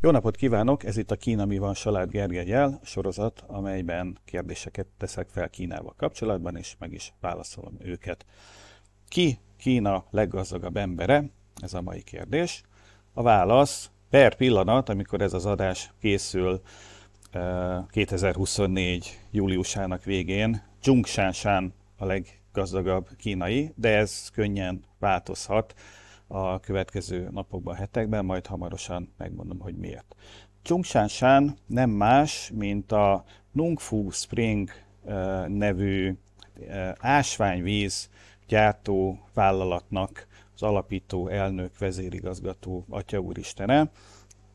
Jó napot kívánok! Ez itt a Kína Mi van Salád Gergelyel sorozat, amelyben kérdéseket teszek fel Kínával kapcsolatban, és meg is válaszolom őket. Ki Kína leggazdagabb embere? Ez a mai kérdés. A válasz per pillanat, amikor ez az adás készül 2024. Eh, júliusának végén, Zhongshan a leg gazdagabb kínai, de ez könnyen változhat a következő napokban, hetekben, majd hamarosan megmondom, hogy miért. Zhongshanshan nem más, mint a Nungfu Spring eh, nevű eh, ásványvíz gyártó vállalatnak az alapító elnök, vezérigazgató, atya úristene.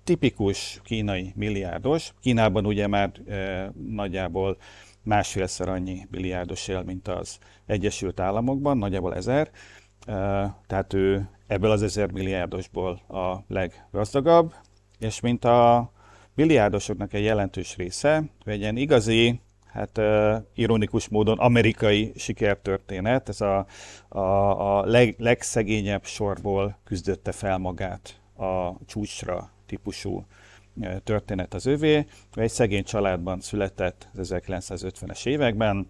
Tipikus kínai milliárdos. Kínában ugye már eh, nagyjából másfélszer annyi milliárdos él, mint az Egyesült Államokban, nagyjából ezer, tehát ő ebből az ezer milliárdosból a leggazdagabb, és mint a milliárdosoknak egy jelentős része, egy ilyen igazi, hát ironikus módon amerikai sikertörténet, ez a, a, a leg, legszegényebb sorból küzdötte fel magát a csúcsra típusú történet az övé. Egy szegény családban született az 1950-es években,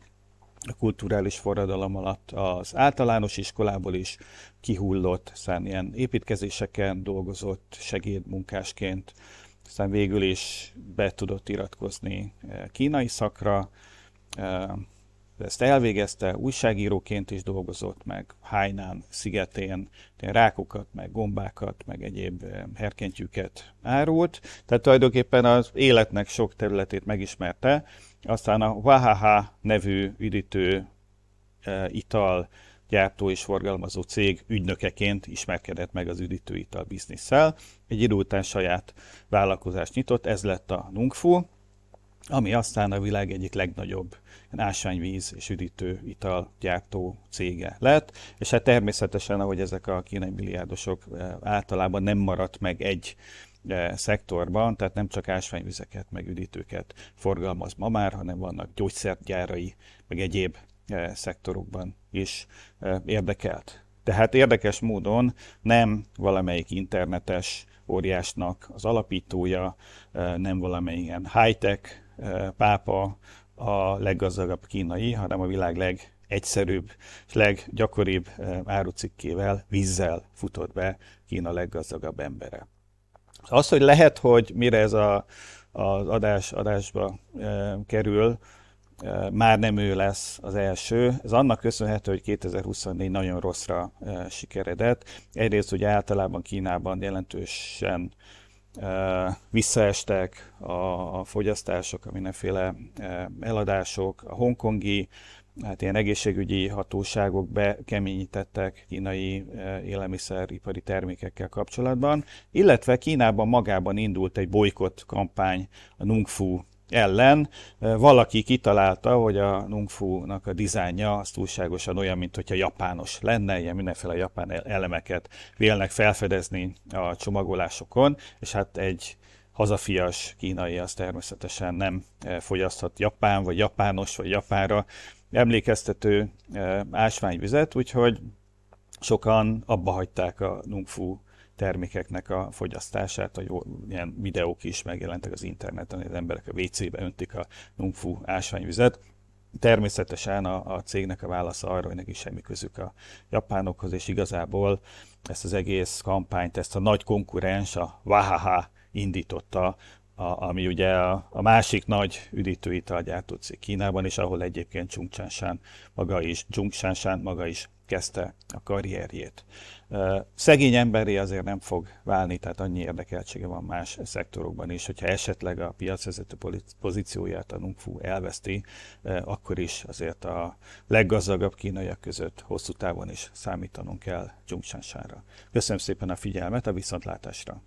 a kulturális forradalom alatt az általános iskolából is kihullott, aztán ilyen építkezéseken dolgozott segédmunkásként, aztán végül is be tudott iratkozni kínai szakra, ezt elvégezte, újságíróként is dolgozott, meg Hainan szigetén rákokat, meg gombákat, meg egyéb eh, herkentyűket árult, tehát tulajdonképpen az életnek sok területét megismerte, aztán a Wahaha nevű üdítő eh, ital gyártó és forgalmazó cég ügynökeként ismerkedett meg az üdítőital bizniszsel. Egy idő után saját vállalkozást nyitott, ez lett a Nungfu, ami aztán a világ egyik legnagyobb ásványvíz és üdítő ital gyártó cége lett, és hát természetesen, ahogy ezek a kínai milliárdosok e, általában nem maradt meg egy e, szektorban, tehát nem csak ásványvizeket, meg üdítőket forgalmaz ma már, hanem vannak gyógyszergyárai, meg egyéb e, szektorokban is érdekelt. Tehát érdekes módon nem valamelyik internetes óriásnak az alapítója, nem valamelyik high-tech pápa a leggazdagabb kínai, hanem a világ legegyszerűbb és leggyakoribb árucikkével, vízzel futott be Kína leggazdagabb embere. Az, hogy lehet, hogy mire ez a, az adás adásba e, kerül, e, már nem ő lesz az első. Ez annak köszönhető, hogy 2024 nagyon rosszra e, sikeredett. Egyrészt hogy általában Kínában jelentősen visszaestek a, a fogyasztások, a mindenféle eladások, a hongkongi hát ilyen egészségügyi hatóságok bekeményítettek kínai élelmiszeripari termékekkel kapcsolatban, illetve Kínában magában indult egy bolykott kampány a Nungfu ellen valaki kitalálta, hogy a nungfu-nak a dizájnja az túlságosan olyan, mint hogyha japános lenne, ilyen mindenféle japán elemeket vélnek felfedezni a csomagolásokon, és hát egy hazafias kínai az természetesen nem fogyaszthat japán, vagy japános, vagy japára emlékeztető ásványvizet, úgyhogy sokan abba hagyták a nungfu termékeknek a fogyasztását, hogy ilyen videók is megjelentek az interneten, hogy az emberek a WC-be öntik a nungfu ásványvizet. Természetesen a, a cégnek a válasza arra, hogy neki semmi közük a japánokhoz, és igazából ezt az egész kampányt, ezt a nagy konkurens, a Wahaha indította, a, ami ugye a, a másik nagy üdítőitalgyártó cég Kínában, és ahol egyébként Csungcsánsán maga is, Csungcsánsán maga is kezdte a karrierjét. Szegény emberi azért nem fog válni, tehát annyi érdekeltsége van más szektorokban is, hogyha esetleg a piacvezető pozícióját a Nungfu elveszti, akkor is azért a leggazdagabb kínaiak között hosszú távon is számítanunk kell Zhongshánsára. Köszönöm szépen a figyelmet, a viszontlátásra!